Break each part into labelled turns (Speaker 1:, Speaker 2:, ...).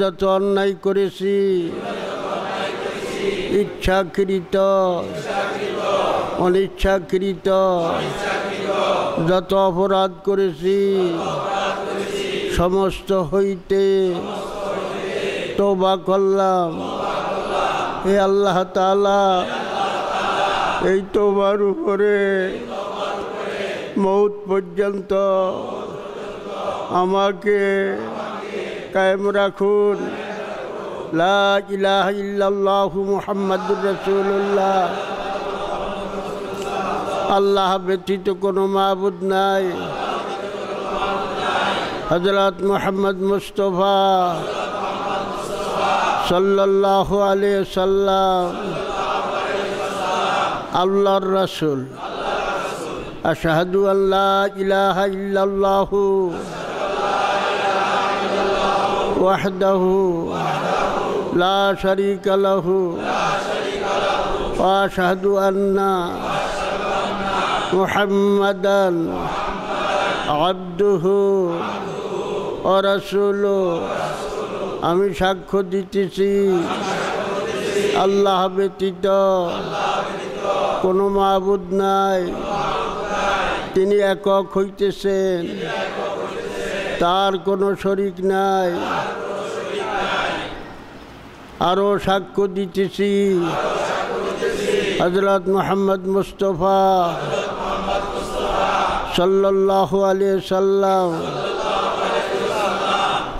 Speaker 1: যত অন্যায় করেছি ইচ্ছাকৃত অনিচ্ছাকৃত যত অপরাধ করেছি সমস্ত হইতে তো বা করলাম হে আল্লাহ তালা এই তোবার উপরে মৌত পর্যন্ত আমাকে কায়েম রাখুন লা ইলাহা আল্লাহ ব্যতীত কোনো মাহবুদ নাই হজরত মোহাম্মদ মুস্তফা সাল্লাহ আলী সাল্লাম আল্লাহর রসুল আশাহাদু আল্লাহ ইলাহা وحده لا شريك له واشهد ان محمدا عبده ورسوله আমি সাক্ষ্য দিতেছি আল্লাহ ব্যতীত কোনো মাহবুদ নাই তিনি একক হইতেছেন তার কোনো শরিক নাই আরও সাক্ষ্য দিতেছি হজরত মোহাম্মদ মুস্তফা সাল্লাহ আলিয়া সাল্লাম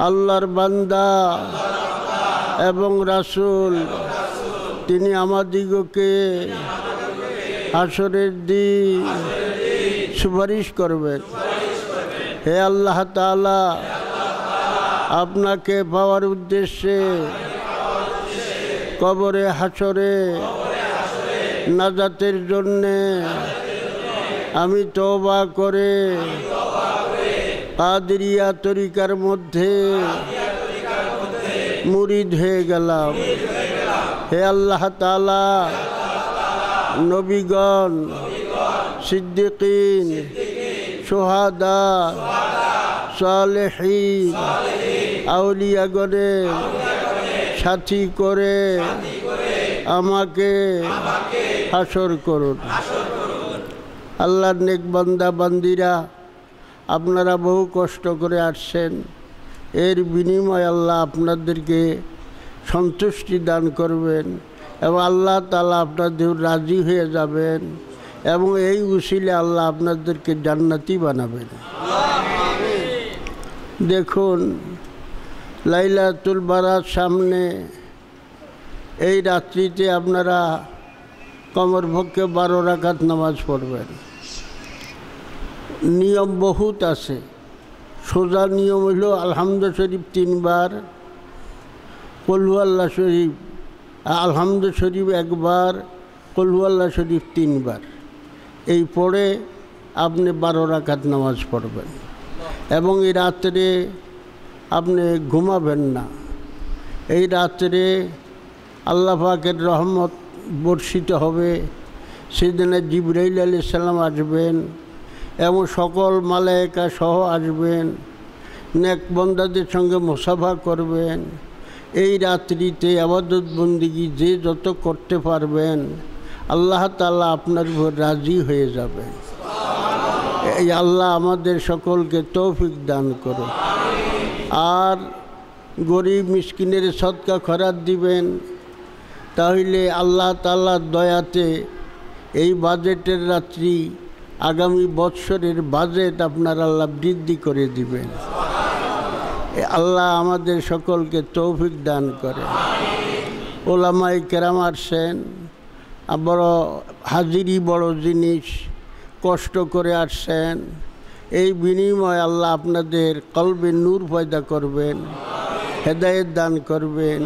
Speaker 1: আল্লাহর বান্দা এবং রাসুল তিনি আমাদিগকে আসরের দিন সুপারিশ করবেন হে আল্লাহ তালা আপনাকে পাওয়ার উদ্দেশ্যে কবরে হাসরে নাজাতের জন্যে আমি তবা করে কাদরিয়া তরিকার মধ্যে মুরিদ হয়ে গেলাম হে আল্লাহ তালা নবীগণ সিদ্দিকিন সোহাদা সালেহি আউলিয়াগরে সাথী করে আমাকে হাসর করুন আল্লাহর নেক বান্দা বান্দিরা আপনারা বহু কষ্ট করে আসছেন এর বিনিময় আল্লাহ আপনাদেরকে সন্তুষ্টি দান করবেন এবং আল্লাহ তালা আপনাদের রাজি হয়ে যাবেন এবং এই উসিলে আল্লাহ আপনাদেরকে জান্নাতি বানাবেন দেখুন লাইলাতুল বারার সামনে এই রাত্রিতে আপনারা কমর ভক্ষে বারো রাখাত নামাজ পড়বেন নিয়ম বহুত আছে সোজা নিয়ম হলো আলহামদ শরীফ তিনবার কলহু আল্লাহ শরীফ আলহামদ শরীফ একবার কলহু আল্লাহ শরীফ তিনবার এই পড়ে আপনি বারো রাখাত নামাজ পড়বেন এবং এই রাত্রে আপনি ঘুমাবেন না এই রাত্রে আল্লাহাকের রহমত বর্ষিত হবে সেদিনে জিবরাইল আলি সাল্লাম আসবেন এবং সকল মালায়িকা সহ আসবেন নেকবন্দাদের সঙ্গে মুসাফা করবেন এই রাত্রিতে আবাদতবন্দিগি যে যত করতে পারবেন আল্লাহ তালা আপনার উপর রাজি হয়ে যাবে এই আল্লাহ আমাদের সকলকে তৌফিক দান করো আর গরিব মিসকিনের সৎকা খরাত দিবেন তাহলে আল্লাহ তাল্লার দয়াতে এই বাজেটের রাত্রি আগামী বৎসরের বাজেট আপনার আল্লাহ বৃদ্ধি করে দিবেন আল্লাহ আমাদের সকলকে তৌফিক দান করে ওলামাই কেরাম সেন বড় হাজিরি বড় জিনিস কষ্ট করে আসছেন এই বিনিময় আল্লাহ আপনাদের কলবে নূর পয়দা করবেন হেদায়ত দান করবেন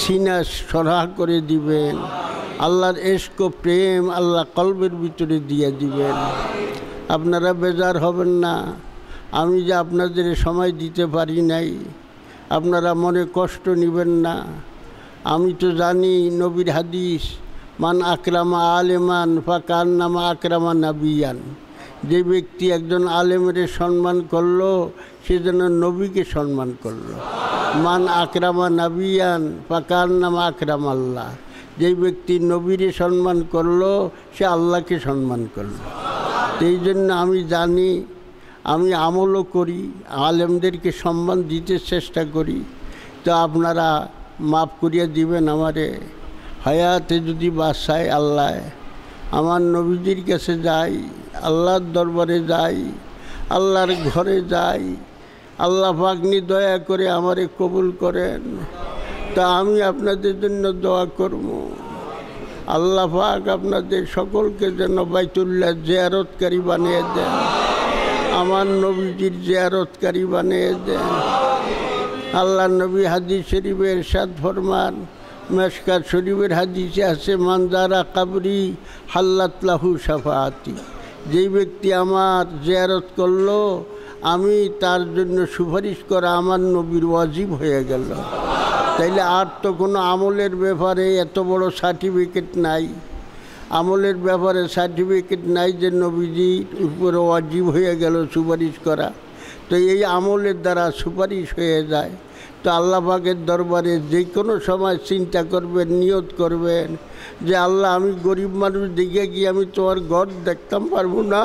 Speaker 1: সিনা সরাহ করে দিবেন আল্লাহর এস্ক প্রেম আল্লাহ কলবের ভিতরে দিয়ে দিবেন আপনারা বেজার হবেন না আমি যে আপনাদের সময় দিতে পারি নাই আপনারা মনে কষ্ট নেবেন না আমি তো জানি নবীর হাদিস মান আকরামা আলেমান ফাকান নামা আকরামা নাবিয়ান যে ব্যক্তি একজন আলেমের সম্মান করলো সে যেন নবীকে সম্মান করল মান আকরামা নাবিয়ান ফাকান নামা আকরাম আল্লাহ যে ব্যক্তি নবীরে সম্মান করল সে আল্লাহকে সম্মান করলো এই জন্য আমি জানি আমি আমলও করি আলেমদেরকে সম্মান দিতে চেষ্টা করি তো আপনারা মাফ করিয়া দিবেন আমারে হায়াতে যদি বাসায় আল্লাহ আমার নবীজির কাছে যাই আল্লাহর দরবারে যাই আল্লাহর ঘরে যাই আল্লাহ ভাগ্নি দয়া করে আমারে কবুল করেন তা আমি আপনাদের জন্য দোয়া করব আল্লাহ ভাগ আপনাদের সকলকে যেন বাইতুল্লাহ জেয়ারতকারী বানিয়ে দেন আমার নবীজির জেয়ারতকারী বানিয়ে দেন আল্লাহ নবী হাদিস শরীফের সাদ ফরমান মেশকার শরীফের হাদিসে আছে মানজারা কাবরি হাল্লাত লাহু সাফাহাতি যেই ব্যক্তি আমার জেয়ারত করল আমি তার জন্য সুপারিশ করা আমার নবীর ওয়াজিব হয়ে গেল তাইলে আর তো কোনো আমলের ব্যাপারে এত বড় সার্টিফিকেট নাই আমলের ব্যাপারে সার্টিফিকেট নাই যে নবীজির উপরে ওয়াজিব হয়ে গেল সুপারিশ করা তো এই আমলের দ্বারা সুপারিশ হয়ে যায় তো আল্লাহবাগের দরবারে যে কোনো সময় চিন্তা করবেন নিয়ত করবেন যে আল্লাহ আমি গরিব মানুষ দিকে গিয়ে আমি তোমার ঘর দেখতাম পারবো না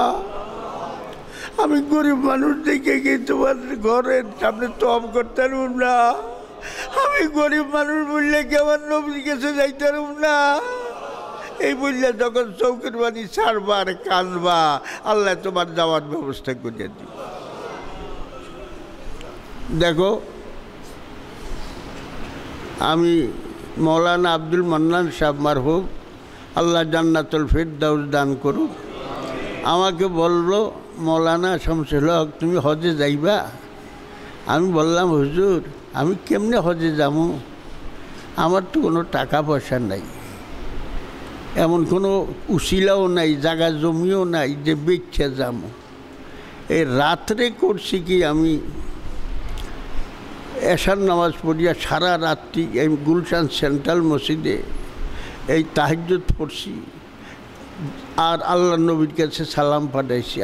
Speaker 1: আমি গরিব মানুষ দেখে গিয়ে তোমার ঘরের সামনে তপ করতে পারব না আমি গরিব মানুষ বললে কি আমার নবীর কাছে যাইতে পারব না এই বললে যখন চৌকের বাড়ি সারবার কাঁদবা আল্লাহ তোমার যাওয়ার ব্যবস্থা করে দিব দেখো আমি মৌলানা আব্দুল মান্নান সাহেব মারহুব আল্লাহ জান্নাতুল দাউজ দান করুক আমাকে বললো মৌলানা শামসুল হক তুমি হজে যাইবা আমি বললাম হুজুর আমি কেমনে হজে যাবো আমার তো কোনো টাকা পয়সা নাই এমন কোনো উশিলাও নাই জাগা জমিও নাই যে বেচা যাবো এই রাত্রে করছি কি আমি এশার নামাজ পড়িয়া সারা রাত্রি এই গুলশান সেন্ট্রাল মসজিদে এই তাহাজুদ পড়ছি আর আল্লাহ নবীর কাছে সালাম পাঠাইছি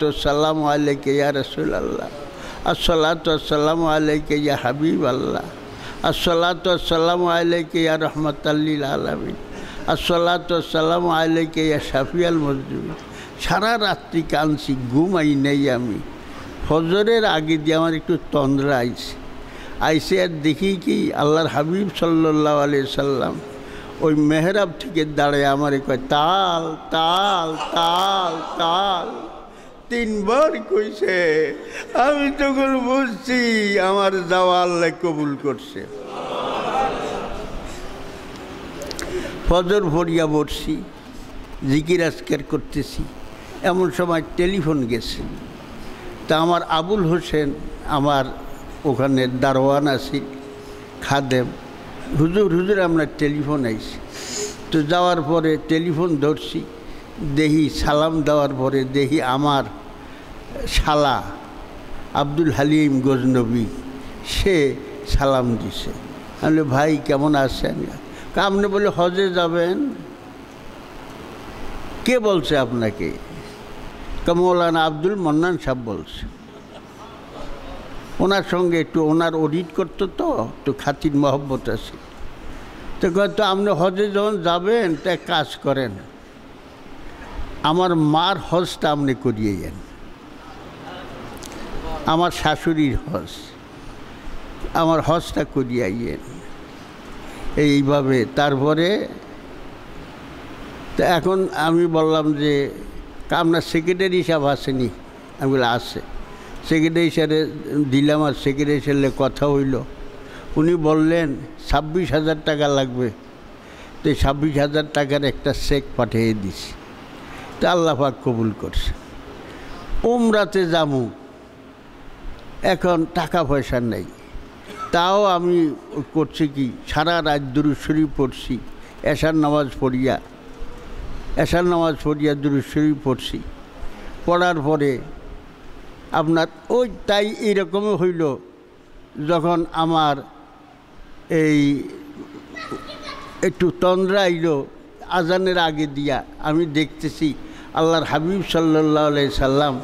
Speaker 1: তো সালাম আলাইকে ইয়া রসুল আল্লাহ তো সালাম আলাইকে ইয়া হাবিব আল্লাহ তো সালাম আলাইকে ইয়া রহমত আল্লিল আলমিন তো সালাম আলাইকে ইয়া শাফিয়াল মজুমি সারা রাত্রি কানছি ঘুমাই নেই আমি ফজরের আগে দিয়ে আমার একটু তন্দ্রা আইছে আইসে আর দেখি কি আল্লাহর হাবিব সাল্লাহ আলি সাল্লাম ওই মেহরাব থেকে দাঁড়ায় আমারে কয় তাল তাল তাল তাল তিনবার কইছে আমি তখন বুঝছি আমার যাওয়া আল্লাহ কবুল করছে ফজর ভরিয়া বসছি জিকির আজকের করতেছি এমন সময় টেলিফোন গেছে তা আমার আবুল হোসেন আমার ওখানে দারোয়ান আছি খাদেম হুজুর হুজুর আমরা টেলিফোন আইছি তো যাওয়ার পরে টেলিফোন ধরছি দেহি সালাম দেওয়ার পরে দেহি আমার শালা আব্দুল হালিম গজনবী সে সালাম দিছে আমি ভাই কেমন আছেন আপনি বলে হজে যাবেন কে বলছে আপনাকে মৌলানা আব্দুল মন্নান সাহেব বলছে ওনার সঙ্গে একটু ওনার অডিট করতো তো একটু খাতির মহব্বত আছে তো তো আপনি হজে যখন যাবেন তা কাজ করেন আমার মার হজটা আপনি করিয়ে যান আমার শাশুড়ির হজ আমার হজটা করিয়ে এইভাবে তারপরে তো এখন আমি বললাম যে আপনার সেক্রেটারি সাহেব আসেনি আমি বলে আসে সেক্রেটারি দিলাম আর সেক্রেটারি কথা হইল উনি বললেন ছাব্বিশ হাজার টাকা লাগবে তো ছাব্বিশ হাজার টাকার একটা চেক পাঠিয়ে দিছি তা আল্লাহাক কবুল করছে ওমরাতে জামু এখন টাকা পয়সা নেই তাও আমি করছি কি সারা রাত দুরুশ্বরী পড়ছি এশার নামাজ পড়িয়া এশার নামাজ পড়িয়া দুরুশ্বরী পড়ছি পড়ার পরে আপনার ওই তাই এইরকমই হইল যখন আমার এই একটু তন্দ্রা আইল আজানের আগে দিয়া আমি দেখতেছি আল্লাহর হাবিব সাল্লাহ সাল্লাম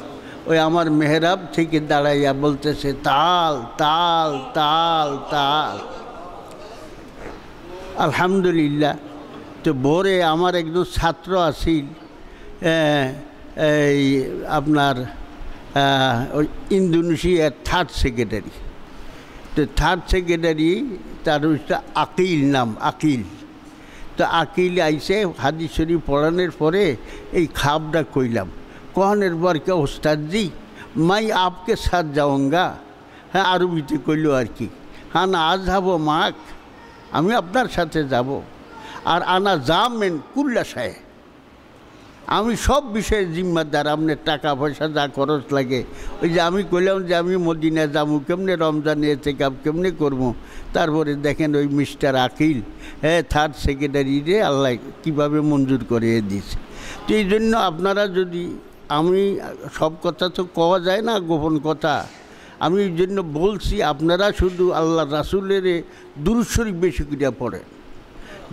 Speaker 1: ওই আমার মেহরাব থেকে দাঁড়াইয়া বলতেছে তাল তাল তাল তাল আলহামদুলিল্লাহ তো ভোরে আমার একজন ছাত্র আসিল এই আপনার ইন্দোনেশিয়ার থার্ড সেক্রেটারি তো থার্ড সেক্রেটারি তার হচ্ছে আকিল নাম আকিল তো আকিল আইসে হাদিস শরীফ পড়ানোর পরে এই খাবটা কইলাম কহনের বরকে ওস্তাদজি মাই আপকে সাথ যাওঙ্গা হ্যাঁ আরবিতে কইল আর কি হ্যাঁ না আজ যাব মাক আমি আপনার সাথে যাব আর আনা যা মেন কুল্লা সাহেব আমি সব বিষয়ে জিম্মাদার আপনার টাকা পয়সা যা খরচ লাগে ওই যে আমি কইলাম যে আমি মদিনা যাবো কেমনে রমজান চেক কাপ কেমনে করবো তারপরে দেখেন ওই মিস্টার আকিল হ্যাঁ থার্ড সেক্রেটারি রে আল্লাহ কীভাবে মঞ্জুর করে দিয়েছে তো এই জন্য আপনারা যদি আমি সব কথা তো কওয়া যায় না গোপন কথা আমি এই জন্য বলছি আপনারা শুধু আল্লাহ রাসুলের দুরুশ্বরী বেশি করে পড়েন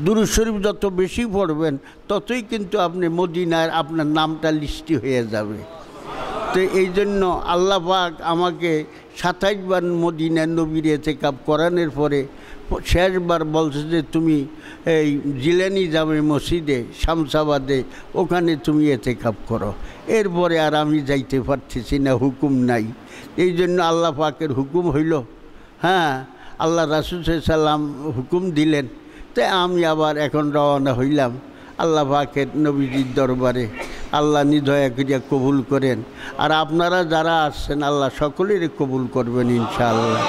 Speaker 1: দুরুদ শরীফ যত বেশি পড়বেন ততই কিন্তু আপনি মদিনার আপনার নামটা লিস্টি হয়ে যাবে তো এই জন্য আল্লাহবাক আমাকে সাতাইশবার মদিনায় নবীর কাপ করানোর পরে শেষবার বলছে যে তুমি এই জিলানি যাবে মসজিদে শামসাবাদে ওখানে তুমি কাপ করো এরপরে আর আমি যাইতে পারতেছি না হুকুম নাই এই জন্য আল্লাহ পাকের হুকুম হইল হ্যাঁ আল্লাহ রাসুল সাল্লাম হুকুম দিলেন তো আমি আবার এখন রওনা হইলাম আল্লাহ পাকের নবীজির দরবারে আল্লাহ নিদয়া করিয়া কবুল করেন আর আপনারা যারা আসছেন আল্লাহ সকলেরই কবুল করবেন ইনশাআল্লাহ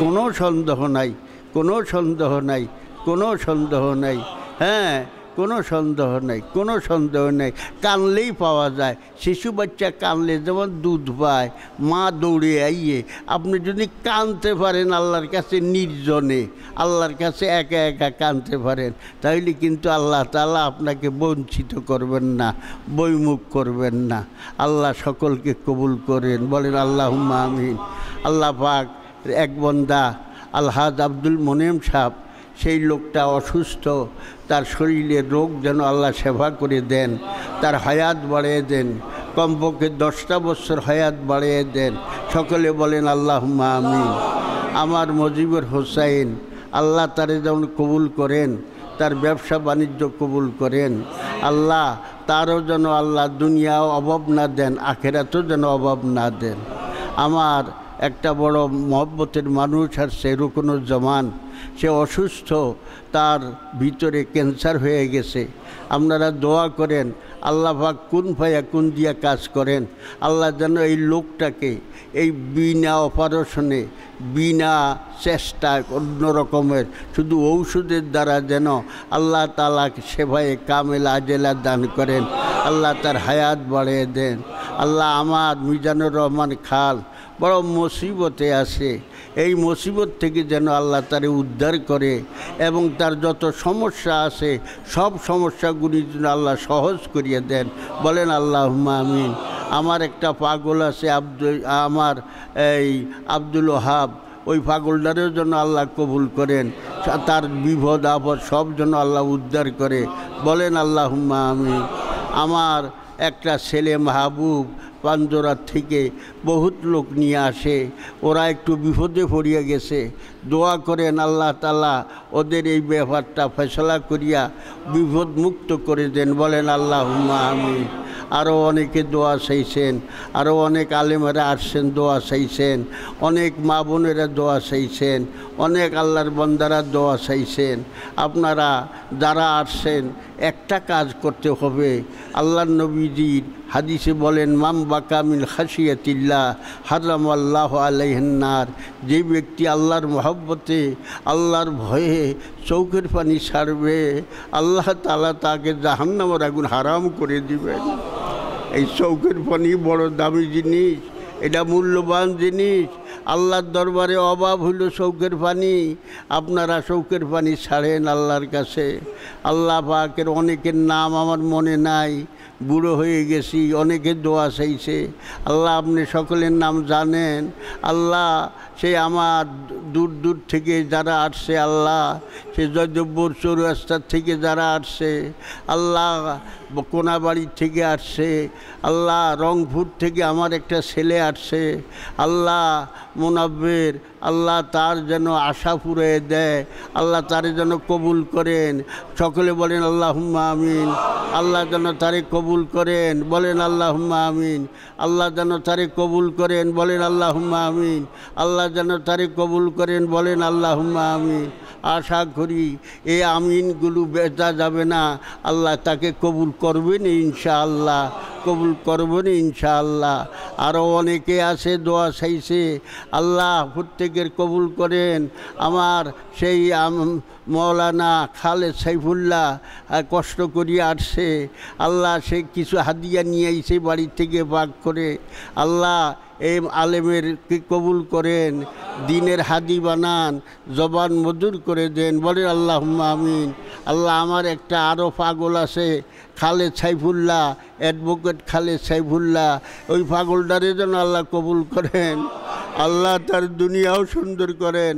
Speaker 1: কোনো সন্দেহ নাই কোনো সন্দেহ নাই কোনো সন্দেহ নাই হ্যাঁ কোনো সন্দেহ নেই কোনো সন্দেহ নেই কানলেই পাওয়া যায় শিশু বাচ্চা কানলে যেমন দুধ পায় মা দৌড়ে আইয়ে আপনি যদি কানতে পারেন আল্লাহর কাছে নির্জনে আল্লাহর কাছে একা একা কানতে পারেন তাহলে কিন্তু আল্লাহ তালা আপনাকে বঞ্চিত করবেন না বৈমুখ করবেন না আল্লাহ সকলকে কবুল করেন বলেন আল্লাহ আমিন আল্লাহ পাক এক বন্দা আলহাজ আব্দুল মনেম সাহ সেই লোকটা অসুস্থ তার শরীরে রোগ যেন আল্লাহ সেবা করে দেন তার হায়াত বাড়িয়ে দেন কমপক্ষে দশটা বছর হায়াত বাড়িয়ে দেন সকলে বলেন আল্লাহ আমি আমার মজিবুর হোসাইন আল্লাহ তারে যেমন কবুল করেন তার ব্যবসা বাণিজ্য কবুল করেন আল্লাহ তারও যেন আল্লাহ দুনিয়াও অভাব না দেন আখেরাতেও যেন অভাব না দেন আমার একটা বড় মহব্বতের মানুষ আর সে জমান সে অসুস্থ তার ভিতরে ক্যান্সার হয়ে গেছে আপনারা দোয়া করেন আল্লাহ ভাগ কোন ভাইয়া কোন দিয়া কাজ করেন আল্লাহ যেন এই লোকটাকে এই বিনা অপারেশনে বিনা চেষ্টা অন্য রকমের শুধু ঔষধের দ্বারা যেন আল্লাহ তালা সেভাবে কামেল আজেলা দান করেন আল্লাহ তার হায়াত বাড়িয়ে দেন আল্লাহ আমার মিজানুর রহমান খাল বড় মুসিবতে আসে এই মুসিবত থেকে যেন আল্লাহ তারে উদ্ধার করে এবং তার যত সমস্যা আছে সব সমস্যাগুলি যেন আল্লাহ সহজ করিয়ে দেন বলেন আল্লাহ আমিন আমার একটা পাগল আছে আব্দুল আমার এই আব্দুল হাব ওই পাগলটারেও যেন আল্লাহ কবুল করেন তার বিপদ আপদ সব যেন আল্লাহ উদ্ধার করে বলেন আল্লাহ আমিন আমার একটা ছেলে মাহবুব পাঞ্জোরার থেকে বহুত লোক নিয়ে আসে ওরা একটু বিপদে পড়িয়া গেছে দোয়া করেন আল্লাহ তালা ওদের এই ব্যাপারটা ফেসলা করিয়া বিপদ মুক্ত করে দেন বলেন আল্লাহ আমি আরও অনেকে দোয়া চাইছেন আরও অনেক আলেমেরা আসছেন দোয়া চাইছেন অনেক মা বোনেরা দোয়া চাইছেন অনেক আল্লাহর বন্দারা দোয়া চাইছেন আপনারা যারা আসছেন একটা কাজ করতে হবে আল্লাহ নবীজির হাদিসে বলেন মাম বাকামিল খাসিয়াতিল্লাহ হাজাম আল্লাহ আলাইহান্নার যে ব্যক্তি আল্লাহর মহব্বতে আল্লাহর ভয়ে চৌকের পানি ছাড়বে আল্লাহ তালা তাকে জাহান্নামার আগুন হারাম করে দিবেন এই চৌকের পানি বড় দামি জিনিস এটা মূল্যবান জিনিস আল্লাহর দরবারে অভাব হইল শৌকের পানি আপনারা শৌকের পানি ছাড়েন আল্লাহর কাছে আল্লাহ পাকের অনেকের নাম আমার মনে নাই বুড়ো হয়ে গেছি অনেকে দোয়া চাইছে আল্লাহ আপনি সকলের নাম জানেন আল্লাহ সে আমার দূর দূর থেকে যারা আসছে আল্লাহ সে জয়দেবপুর চৌরাস্তার থেকে যারা আসছে আল্লাহ কোনাবাড়ি থেকে আসছে আল্লাহ রংপুর থেকে আমার একটা ছেলে আসছে আল্লাহ মোনাব্বের আল্লাহ তার যেন আশা পুরে দেয় আল্লাহ তার যেন কবুল করেন সকলে বলেন আল্লাহুম্মা আমিন আল্লাহ যেন তারে কবুল করেন বলেন আল্লাহুম্মা আমিন আল্লাহ যেন তারে কবুল করেন বলেন আল্লাহুম্মা আমিন আল্লাহ যেন তারে কবুল করেন বলেন আল্লাহুম্মা আমিন আশা করি এই আমিনগুলো বেচা যাবে না আল্লাহ তাকে কবুল করবেন ইনশাআল্লাহ কবুল করবেন ইনশাআল্লাহ আরও অনেকে আছে দোয়া সাইছে আল্লাহ প্রত্যেকের কবুল করেন আমার সেই মৌলানা খালেদ সাইফুল্লাহ কষ্ট করি আসছে আল্লাহ সে কিছু হাদিয়া নিয়ে আইছে বাড়ি থেকে বাগ করে আল্লাহ এই আলেমের কি কবুল করেন দিনের হাদি বানান জবান মজুর করে দেন বলেন আল্লাহ আমিন আল্লাহ আমার একটা আরও পাগল আছে খালে সাইফুল্লাহ অ্যাডভোকেট খালে সাইফুল্লাহ ওই পাগলটারে যেন আল্লাহ কবুল করেন আল্লাহ তার দুনিয়াও সুন্দর করেন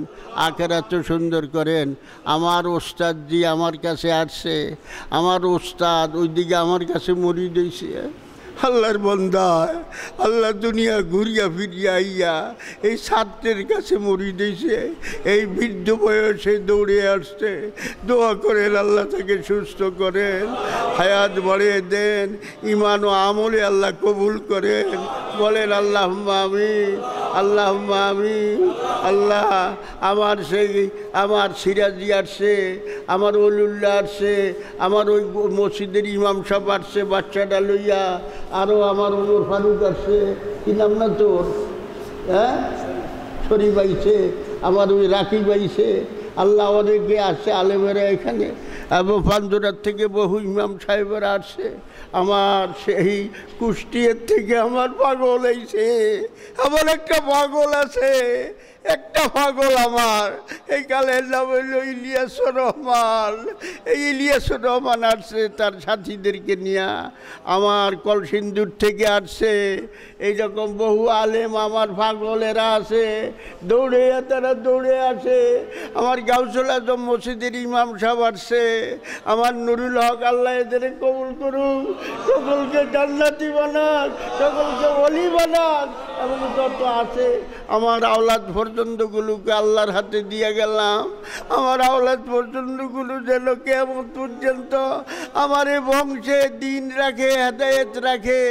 Speaker 1: আখেরাত সুন্দর করেন আমার ওস্তাদ যে আমার কাছে আসছে আমার ওস্তাদ ওইদিকে আমার কাছে মরি দিয়েছে আল্লাহর বন্দা আল্লাহ দুনিয়া ঘুরিয়া ফিরিয়া আইয়া এই ছাত্রের কাছে মরি দিয়েছে এই বৃদ্ধ বয়সে দৌড়ে আসছে দোয়া করেন আল্লাহ তাকে সুস্থ করেন হায়াত বাড়িয়ে দেন ইমান ও আমলে আল্লাহ কবুল করেন বলেন আল্লাহ আমি আল্লাহ আমি আল্লাহ আমার সেই আমার সিরাজি আসছে আমার ওলুল্লাহ আসছে আমার ওই মসজিদের ইমাম সাহ আসছে বাচ্চাটা লইয়া আরও আমার ওমর ফারুক আসছে কি নাম না তোর হ্যাঁ শরীফ আইছে আমার ওই রাকিব আইছে আল্লাহ অনেকে আসছে আলেমেরা এখানে এবং পাঞ্জরার থেকে বহু ইমাম সাহেবেরা আসছে আমার সেই কুষ্টিয়ার থেকে আমার পাগল আইছে আমার একটা পাগল আছে একটা পাগল আমার এই গালের নাম হইল ইলিয়াসুর রহমান এই ইলিয়াসুর রহমান আসছে তার সাথীদেরকে নিয়ে আমার কলসিন্দুর থেকে আসছে এইরকম বহু আলেম আমার ফাগলেরা আছে দৌড়ে তারা দৌড়ে আসে আমার গাউসুল আজম মসজিদের ইমাম সাহ আসছে আমার নুরুল হক আল্লাহ এদের কবুল করুক সকলকে জান্নাতি বানাক সকলকে অলি বানাক এবং যত আছে আমার আওলাদ পর্যন্তগুলোকে আল্লাহর হাতে দিয়ে গেলাম আমার আওলাদ পর্যন্তগুলো যেন কেমন পর্যন্ত আমার এ বংশে দিন রাখে হেদায়ত রাখে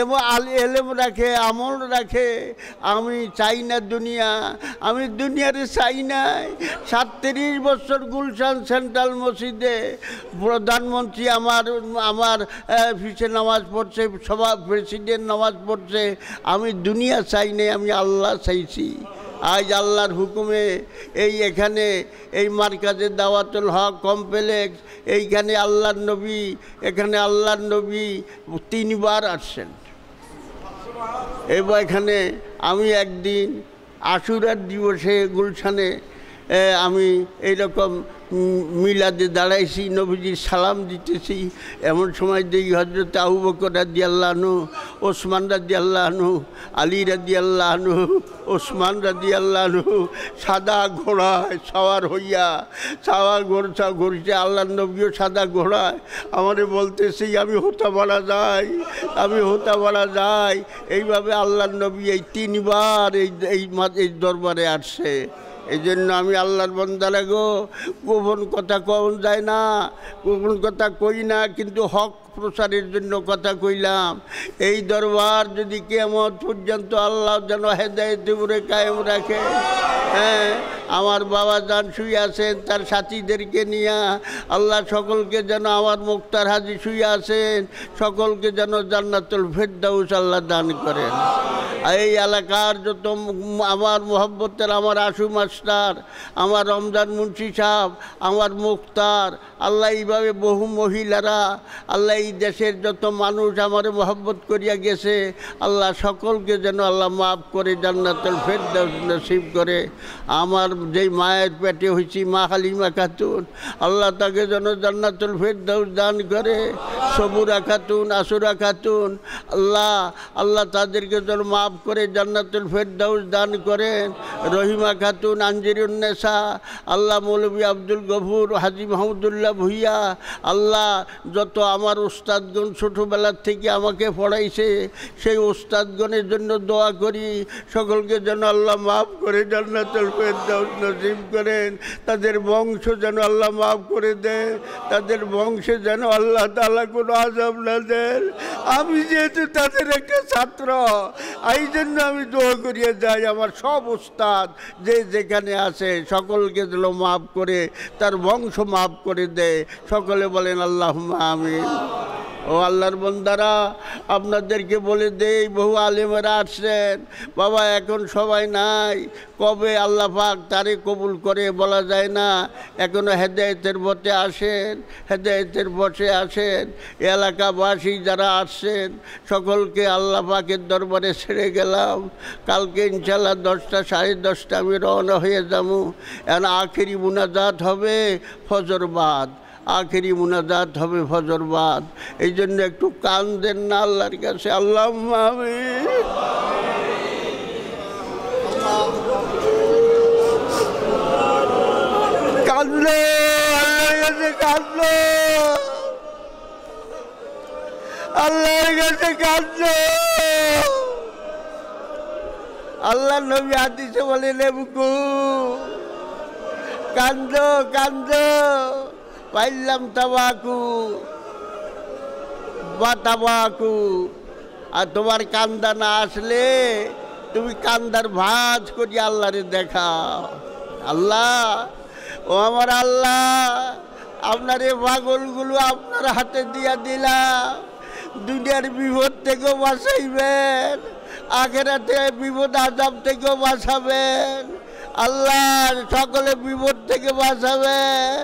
Speaker 1: এবং আল এলেম রাখে আমল রাখে আমি চাই না দুনিয়া আমি দুনিয়ারে চাই নাই সাতত্রিশ বছর গুলশান সেন্ট্রাল মসজিদে প্রধানমন্ত্রী আমার আমার ফিসে নামাজ পড়ছে সভা প্রেসিডেন্ট নামাজ পড়ছে আমি দুনিয়া চাই নাই আমি আল্লাহ চাইছি আজ আল্লাহর হুকুমে এই এখানে এই মার্কাজের দাওয়াতুল হক কমপ্লেক্স এইখানে আল্লাহর নবী এখানে আল্লাহর নবী তিনবার আসছেন এবার এখানে আমি একদিন আশুরার দিবসে গুলশানে আমি এইরকম মিলাদে দাঁড়াইছি নবীজির সালাম দিতেছি এমন সময় দেখি হজরত আহু বকর রাজি আল্লাহনু ওসমান রাজি আল্লাহনু আলী রাজি আল্লাহনু ওসমান রাজি আল্লাহনু সাদা ঘোড়ায় সাওয়ার হইয়া সাওয়ার ঘোড়সা ঘুরছে আল্লাহ নবীও সাদা ঘোড়ায় আমারে বলতেছি আমি হোতা মারা যাই আমি হোতা মারা যাই এইভাবে আল্লাহ নবী এই তিনবার এই এই দরবারে আসছে এই জন্য আমি আল্লাহর বন্দা গো গোপন কথা কম যায় না গোপন কথা কই না কিন্তু হক প্রসারের জন্য কথা কইলাম এই দরবার যদি কেমন পর্যন্ত আল্লাহ যেন হেদায় দেবরে কায়েম রাখে হ্যাঁ আমার বাবা যান শুয়ে আছেন তার সাথীদেরকে নিয়ে আল্লাহ সকলকে যেন আমার মুক্তার হাজি শুয়ে আছেন সকলকে যেন জান্নাতুল ফেদাউস আল্লাহ দান করেন এই এলাকার যত আমার মোহব্বতের আমার আশু মাস্টার আমার রমজান মুন্সি সাহ আমার মুক্তার আল্লাহ এইভাবে বহু মহিলারা আল্লাহ এই দেশের যত মানুষ আমার মোহব্বত করিয়া গেছে আল্লাহ সকলকে যেন আল্লাহ মাফ করে জান্নাতুল ফেদাউস নসিব করে আমার যেই মায়ের পেটে হয়েছি মা হালিমা খাতুন আল্লাহ তাকে যেন জান্নাতুল ফেরদৌস দান করে সবুরা খাতুন আসুরা খাতুন আল্লাহ আল্লাহ তাদেরকে যেন মাফ করে জান্নাতুল ফেরদৌস দান করেন রহিমা খাতুন আঞ্জিরুন্নেসা আল্লাহ মৌলবী আব্দুল গফুর হাজি মাহমুদুল্লাহ ভুইয়া আল্লাহ যত আমার উস্তাদগণ ছোটোবেলার থেকে আমাকে পড়াইছে সেই উস্তাদগণের জন্য দোয়া করি সকলকে যেন আল্লাহ মাফ করে জান্নাতুল ফেরদৌস নসিব করেন তাদের বংশ যেন আল্লাহ মাফ করে দেন তাদের বংশে যেন আল্লাহ তালা কোনো আজব না দেন আমি যেহেতু তাদের একটা ছাত্র এই জন্য আমি দোয়া করিয়ে যাই আমার সব উস্তাদ যে যেখানে আছে সকলকে যেন মাফ করে তার বংশ মাফ করে দেয় সকলে বলেন আল্লাহ আমি ও আল্লাহর বন্দারা আপনাদেরকে বলে দেই বহু আলেমেরা আসছেন বাবা এখন সবাই নাই কবে আল্লাহ পাক কারে কবুল করে বলা যায় না এখনও হেদায়তের পথে আসেন হেদায়তের পথে আসেন এলাকাবাসী যারা আসছেন সকলকে আল্লাহ পাকের দরবারে ছেড়ে গেলাম কালকে ইনশাল্লাহ দশটা সাড়ে দশটা আমি রওনা হয়ে যাবো এখন আখেরি মুনাজাত হবে ফজরবাদ আখেরি মুনাজাত হবে ফজরবাদ এই জন্য একটু কান দেন না আল্লাহর কাছে আল্লাহ আমি কাঁদলো আল্লাহর কাছে কাঁদলো আল্লাহর কাছে কাঁদলো আল্লাহ নবী হাদিসে বলে নেবুকু কান্দ কান্দ পাইলাম তাবাকু বা তাবাকু আর তোমার কান্দা না আসলে তুমি কান্দার ভাজ করি আল্লাহরে দেখাও আল্লাহ ও আমার আল্লাহ আপনার এই পাগলগুলো আপনার হাতে দিয়া দিলাম দুনিয়ার বিপদ থেকেও বাঁচাইবেন আখেরাতে বিপদ আজাব থেকেও বাঁচাবেন আল্লাহ সকলে বিপদ থেকে বাঁচাবেন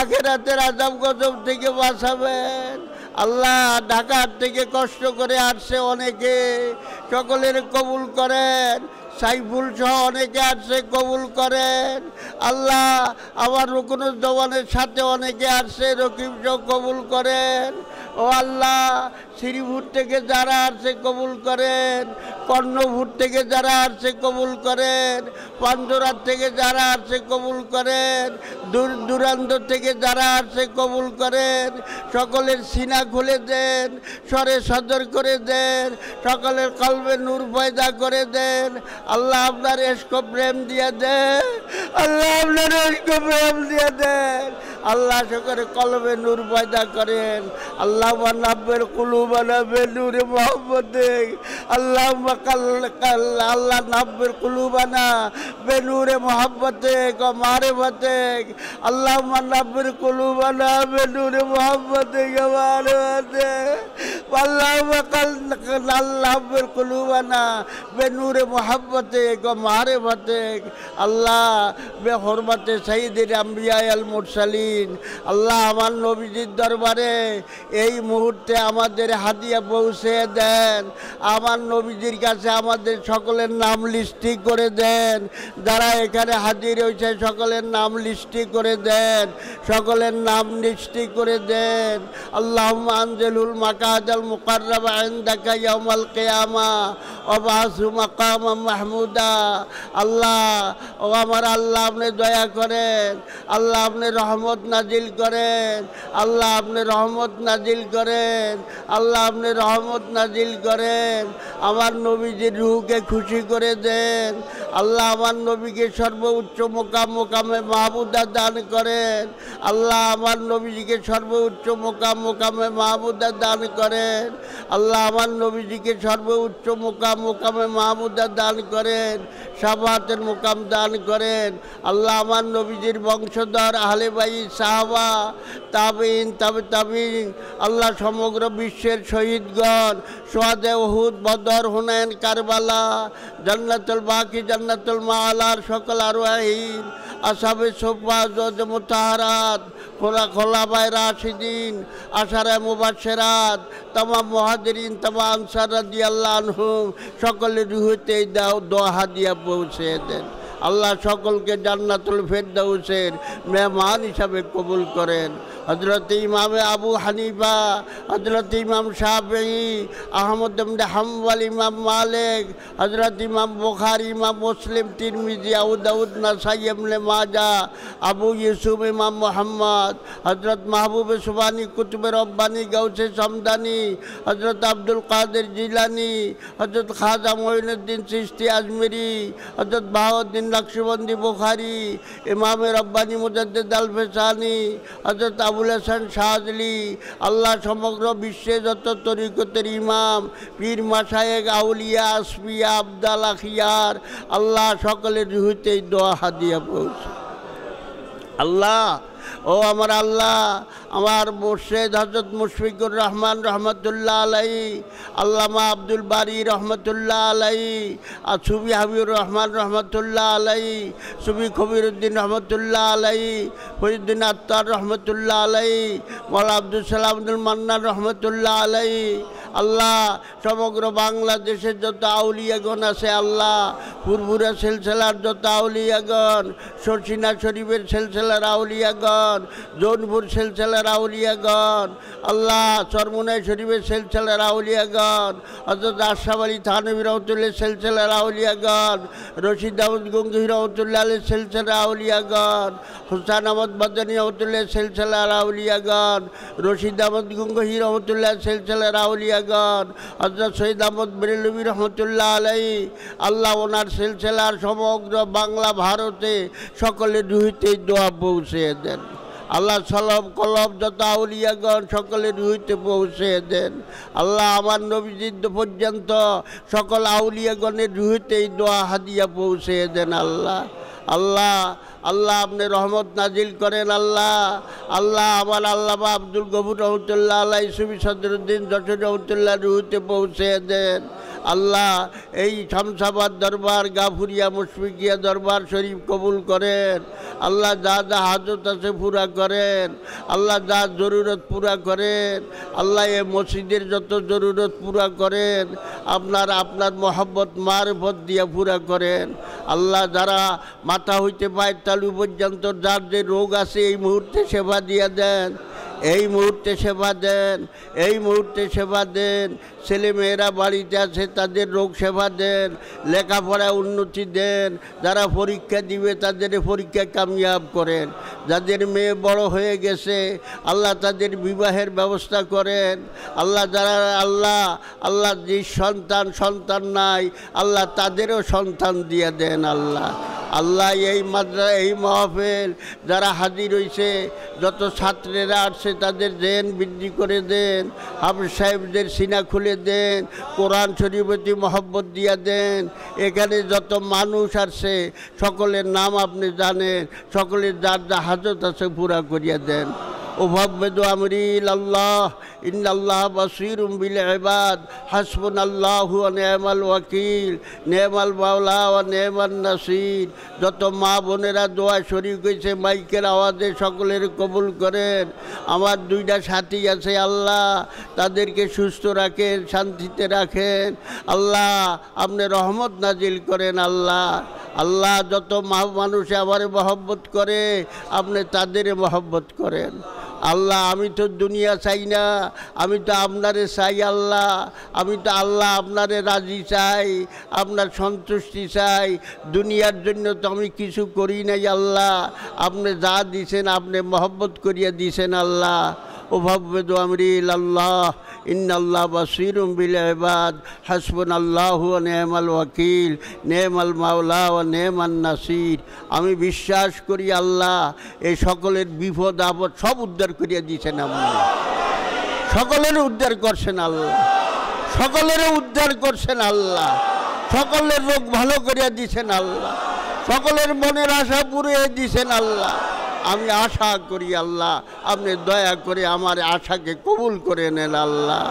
Speaker 1: আখেরাতের আজাব গজব থেকে বাঁচাবেন আল্লাহ ঢাকার থেকে কষ্ট করে আসছে অনেকে সকলের কবুল করেন সাইফুল সহ অনেকে আসছে কবুল করেন আল্লাহ আমার রুকনুজ্জামানের সাথে অনেকে আসছে রকিম সহ কবুল করেন ও আল্লাহ শ্রীভূর থেকে যারা আসছে কবুল করেন কর্ণভূর থেকে যারা আসছে কবুল করেন পাঞ্জরার থেকে যারা আসে কবুল করেন দূর দূরান্ত থেকে যারা আসে কবুল করেন সকলের সিনা খুলে দেন স্বরে সদর করে দেন সকলের কলবে নূর পয়দা করে দেন আল্লাহ আপনার এসক প্রেম দিয়ে দেন আল্লাহ আপনার এসক প্রেম দিয়ে দেন আল্লাহ সকলে কলবে নূর পয়দা করেন আল্লাহ নাব্বের কুলু বানাবে নূরে মোহাম্মদ আল্লাহ আল্লাহ নাব্বের কুলু বানা বেনুরে মোহাম্মতে কমারে বতে আল্লাহ মানাবির কলুবানা বেনুরে মোহাম্মতে কমারে বতে আল্লাহ মকল আল্লাহবির কলুবানা বেনুরে মোহাম্মতে কমারে বতে আল্লাহ বে হরমতে সঈদির আম্বিয়া আল মুরসালিন আল্লাহ আমার নবীজির দরবারে এই মুহূর্তে আমাদের হাতিয়া পৌঁছে দেন আমার নবীজির কাছে আমাদের সকলের নাম লিস্টি করে দেন যারা এখানে হাজির হয়েছে সকলের নাম লিস্টি করে দেন সকলের নাম লিস্টি করে দেন আল্লাহ আনজেলুল মাকাজাল মুকার্রাব ইয়ামাল কেয়ামা অবাসু মাকাম মাহমুদা আল্লাহ ও আমার আল্লাহ আপনি দয়া করেন আল্লাহ আপনি রহমত নাজিল করেন আল্লাহ আপনি রহমত নাজিল করেন আল্লাহ আপনি রহমত নাজিল করেন আমার নবীজির রুহকে খুশি করে দেন আল্লাহ আমার আমার নবীকে সর্বোচ্চ মোকাম মোকামে মাহবুদা দান করেন আল্লাহ আমার নবীজিকে সর্বোচ্চ মোকাম মোকামে মাহবুদা দান করেন আল্লাহ আমার নবীজিকে সর্বোচ্চ মোকাম মোকামে মাহবুদা দান করেন সাবাতের মোকাম দান করেন আল্লাহ আমার নবীজির বংশধর আহলেবাই সাহাবা তাবিন তবে তাবিন আল্লাহ সমগ্র বিশ্বের শহীদগণ সোয়াদে ওহুদ বদর হুনায়ন কারবালা জন্নাতুল বাকি জন্নাতুল মা আলার সকল আরোহীন আসামে সোফা জজ মোতাহারাত খোলা খোলা বাইরা আশিদিন আশারা মুবাসেরাত তামা মহাদিন তামা আনসার দিয়াল্লাহ সকলের রুহতে দাও দোহা দিয়া পৌঁছে দেন আল্লাহ সকলকে জান্নাতুল ফেরদাউসের মেহমান হিসাবে কবুল করেন হজরত ইমামে আবু হানিফা হজরত ইমাম শাহী আহমদ হাম্বাল ইমাম মালিক হজরত ইমাম বুখার ইমাম মুসলিম তিরমিজি আউদাউদ নাসাই এমলে মাজা আবু ইউসুফ ইমাম মোহাম্মদ হজরত মাহবুব সুবানি কুতুবের রব্বানি গৌসে সমদানি হজরত আব্দুল কাদের জিলানি হজরত খাজা মহিনুদ্দিন সিস্তি আজমিরি হজরত বাহাউদ্দিন নকশবন্দি বুখারি ইমাম রব্বানি মুজদ্দিদ আল ফেসানি হজরত আবুল হাসান শাহজলি আল্লাহ সমগ্র বিশ্বে যত তরিকতের ইমাম পীর মাসায়েক আউলিয়া আসমিয়া আবদাল আখিয়ার আল্লাহ সকলের হইতেই দোয়া হাদিয়া পৌঁছে আল্লাহ ও আমার আল্লাহ আমার মোর্শেদ হজরত মুশফিকুর রহমান রহমতুল্লাহ আলাই আল্লামা আব্দুল বারি রহমতুল্লাহ আলাই আর সুবি হাবিউর রহমান রহমতুল্লাহ আলাই সুবি খবির উদ্দিন রহমতুল্লাহ আলাই ফরিদ্দিন আত্মার রহমতুল্লাহ আলাই মৌলা আব্দুল সালাম আব্দুল মান্নান রহমতুল্লাহ আলাই আল্লাহ সমগ্র বাংলাদেশের যত আউলিয়াগণ আছে আল্লাহ ফুরফুরা সেলসেলার যত আউলিয়াগণ শশিনা শরীফের সেলসেলার আউলিয়াগণ জৌনপুর সেলসেলার আউলিয়াগণ আল্লাহ চরমুনাই শরীফের সেলসেলার আউলিয়াগণ অর্থাৎ আশাবাড়ি আলী থানবী রহমতুল্লাহ সেলসেলার আউলিয়াগণ রশিদ আহমদ গঙ্গি রহমতুল্লাহ আলী সেলসেলার আউলিয়াগণ হুসান আহমদ বাদানী রহমতুল্লাহ সেলসেলার আউলিয়াগণ রশিদ আহমদ গঙ্গি রহমতুল্লাহ সেলসেলার আউলিয়াগণ গণ হজরত শহীদ আহমদ বেরেলবী রহমতুল্লাহ আলাই আল্লাহ ওনার সিলসিলার সমগ্র বাংলা ভারতে সকলে রুহিতেই দোয়া পৌঁছে দেন আল্লাহ সালাম কলম যত আউলিয়াগণ সকলে রুহিতে পৌঁছে দেন আল্লাহ আমার নবীজির পর্যন্ত সকল আউলিয়াগণের রুহিতেই দোয়া হাদিয়া পৌঁছে দেন আল্লাহ আল্লাহ আল্লাহ আপনি রহমত নাজিল করেন আল্লাহ আল্লাহ আমার আল্লাহ আব্দুল গফুর রহমতুল্লাহ আল্লাহ সুবি সদরুদ্দিন যশোর রহমতুল্লাহ রুহুতে পৌঁছে দেন আল্লাহ এই শামসাবাদ দরবার গাফুরিয়া মুশফিকিয়া দরবার শরীফ কবুল করেন আল্লাহ যা যা হাজত আছে পুরা করেন আল্লাহ যা জরুরত পুরা করেন আল্লাহ এ মসজিদের যত জরুরত পুরা করেন আপনার আপনার মোহাম্মত মারফত দিয়া পুরা করেন আল্লাহ যারা মাথা হইতে পায় তালু পর্যন্ত যার যে রোগ আছে এই মুহূর্তে সেবা দিয়া দেন এই মুহূর্তে সেবা দেন এই মুহূর্তে সেবা দেন ছেলেমেয়েরা বাড়িতে আছে তাদের রোগ সেবা দেন লেখাপড়ায় উন্নতি দেন যারা পরীক্ষা দিবে তাদের পরীক্ষায় কামিয়াব করেন যাদের মেয়ে বড় হয়ে গেছে আল্লাহ তাদের বিবাহের ব্যবস্থা করেন আল্লাহ যারা আল্লাহ আল্লাহ যে সন্তান সন্তান নাই আল্লাহ তাদেরও সন্তান দিয়ে দেন আল্লাহ আল্লাহ এই মাদ্রা এই মাহফেল যারা হাজির হয়েছে যত ছাত্রেরা আসছে আছে তাদের দেন বৃদ্ধি করে দেন হাফিজ সাহেবদের সিনা খুলে দেন কোরআন শরীফতি মোহব্বত দিয়া দেন এখানে যত মানুষ আছে সকলের নাম আপনি জানেন সকলের যার যা হাজত আছে পুরা করিয়া দেন أفوض أمري إلى الله إن الله بصير بالعباد حسبنا الله ونعم الوكيل نعم المولى ونعم النصير যত মা বোনেরা দোয়া শরীর হয়েছে মাইকের আওয়াজে সকলের কবুল করেন আমার দুইটা সাথী আছে আল্লাহ তাদেরকে সুস্থ রাখেন শান্তিতে রাখেন আল্লাহ আপনি রহমত নাজিল করেন আল্লাহ আল্লাহ যত মা মানুষে আমার মহব্বত করে আপনি তাদের মহব্বত করেন আল্লাহ আমি তো দুনিয়া চাই না আমি তো আপনারে চাই আল্লাহ আমি তো আল্লাহ আপনারে রাজি চাই আপনার সন্তুষ্টি চাই দুনিয়ার জন্য তো আমি কিছু করি নাই আল্লাহ আপনি যা দিছেন আপনি মহব্বত করিয়া দিছেন আল্লাহ ভাববে তো আমরিল আল্লাহ ইন্নাল্লাহ বাসিরুম বিল এবাদ হাসবুন আল্লাহ ও ওয়াকিল নেমাল মাওলা ও নেমান নাসির আমি বিশ্বাস করি আল্লাহ এই সকলের বিপদ আপদ সব উদ্ধার করিয়া দিয়েছেন আমি সকলের উদ্ধার করছেন আল্লাহ সকলের উদ্ধার করছেন আল্লাহ সকলের রোগ ভালো করিয়া দিছেন আল্লাহ সকলের মনের আশা পুরিয়ে দিছেন আল্লাহ আমি আশা করি আল্লাহ আপনি দয়া করে আমার আশাকে কবুল করে নেন আল্লাহ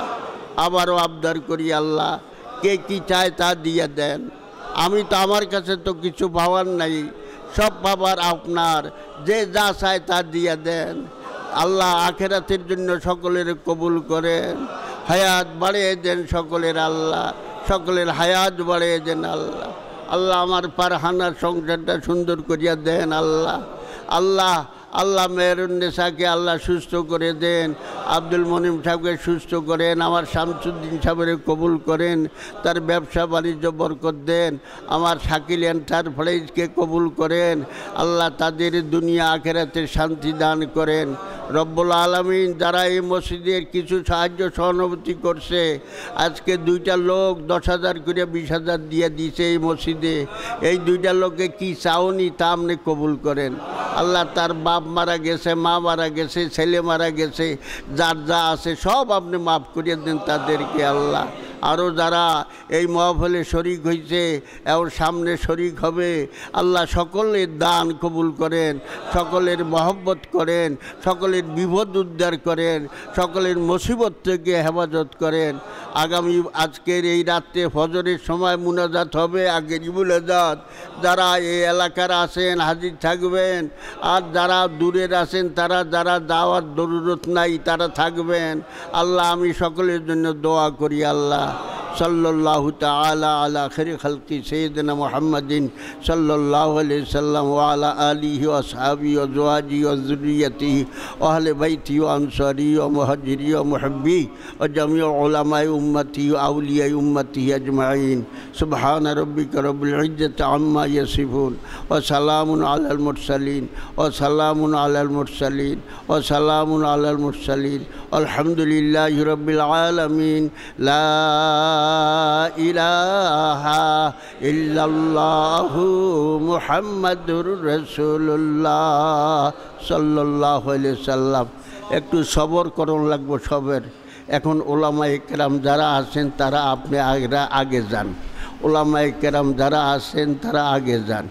Speaker 1: আবারও আবদার করি আল্লাহ কে কী চায় তা দিয়ে দেন আমি তো আমার কাছে তো কিছু ভাবার নাই সব ভাবার আপনার যে যা চায় তা দিয়ে দেন আল্লাহ আখেরাতের জন্য সকলের কবুল করেন হায়াত বাড়িয়ে দেন সকলের আল্লাহ সকলের হায়াত বাড়িয়ে দেন আল্লাহ আল্লাহ আমার পারহানার সংসারটা সুন্দর করিয়া দেন আল্লাহ আল্লাহ আল্লাহ মেহরুন্নেসাকে আল্লাহ সুস্থ করে দেন আব্দুল মনিম সাহেবকে সুস্থ করেন আমার শামসুদ্দিন সাহেবের কবুল করেন তার ব্যবসা বাণিজ্য বরকত দেন আমার শাকিল এন্টার ফ্রাইজকে কবুল করেন আল্লাহ তাদের দুনিয়া আখেরাতে শান্তি দান করেন রব্বুল আলমিন যারা এই মসজিদের কিছু সাহায্য সহানুভূতি করছে আজকে দুইটা লোক দশ হাজার করে বিশ হাজার দিয়ে দিছে এই মসজিদে এই দুইটা লোকে কি চাওনি তা আপনি কবুল করেন আল্লাহ তার বাপ মারা গেছে মা মারা গেছে ছেলে মারা গেছে যার যা আছে সব আপনি মাফ করিয়ে দিন তাদেরকে আল্লাহ আরও যারা এই মহাফলে শরিক হয়েছে এর সামনে শরিক হবে আল্লাহ সকলের দান কবুল করেন সকলের মহব্বত করেন সকলের বিপদ উদ্ধার করেন সকলের মুসিবত থেকে হেফাজত করেন আগামী আজকের এই রাত্রে ফজরের সময় মুনাজাত হবে আগের মুনাজাত যারা এই এলাকার আছেন হাজির থাকবেন আর যারা দূরের আছেন তারা যারা যাওয়ার জরুরত নাই তারা থাকবেন আল্লাহ আমি সকলের জন্য দোয়া করি আল্লাহ صلی اللہ تعالی علی خیر خلقی سیدنا محمد صلی اللہ علیہ وسلم و و و و و اصحابی زواجی ذریتی اہل بیتی انصاری و محبی و علماء امتی و اولیاء امتی اجمعین سبحان ربک رب عما یصفون و سلام علی المرسلین و سلام علی المرسلین و سلام علی المرسلین الحمد للہ رب العالمین لا ইলাহা ইল্লাল্লাহু মুহাম্মাদুর রসুল্লাহ আলাইহি সাল্লাম একটু সবর করণ লাগবো সবের এখন ওলামা একরাম যারা আছেন তারা আপনি আগে আগে যান ওলামা একরাম যারা আছেন তারা আগে যান